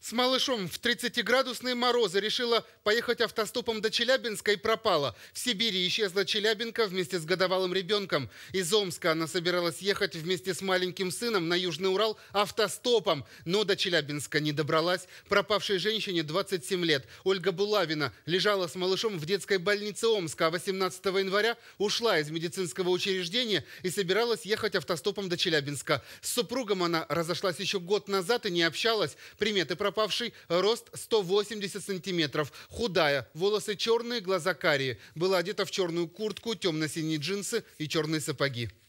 с малышом в 30-градусные морозы решила поехать автостопом до Челябинска и пропала. В Сибири исчезла Челябинка вместе с годовалым ребенком. Из Омска она собиралась ехать вместе с маленьким сыном на Южный Урал автостопом, но до Челябинска не добралась. Пропавшей женщине 27 лет. Ольга Булавина лежала с малышом в детской больнице Омска, а 18 января ушла из медицинского учреждения и собиралась ехать автостопом до Челябинска. С супругом она разошлась еще год назад и не общалась. Приметы пропали пропавшей рост 180 сантиметров. Худая, волосы черные, глаза карие. Была одета в черную куртку, темно-синие джинсы и черные сапоги.